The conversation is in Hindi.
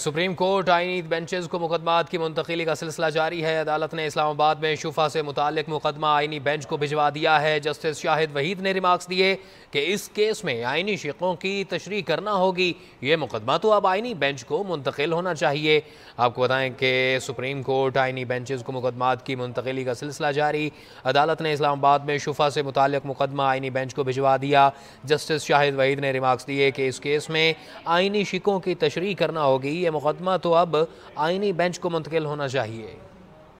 सुप्रीम कोर्ट आइनी बेंचेज को मुकदमात की मुंतकली का सिलसिला जारी है अदालत ने इस्लामाबाद में शुफा से मुतक मुकदमा आईनी बेंच को भिजवा दिया है जस्टिस शाहिद वहीद ने रिमार्क्स दिए कि इस केस में आईनी शिकों की तशरी करना होगी ये मुकदमा तो अब आइनी बेंच को मुंतकिल होना चाहिए आपको बताएं कि सुप्रीम कोर्ट आइनी बेंचेज को मुकदमात की मुंतकली का सिलसिला जारी अदालत ने इस्लामाबाद में शुफा से मुतक मुकदमा आईनी बेंच को भिजवा दिया जस्टिस शाहिद वहीद ने रिमार्क्स दिए कि इस केस में आइनी शिकों की तशरी करना होगी यह मुकदमा तो अब आईनी बेंच को मुंतकिल होना चाहिए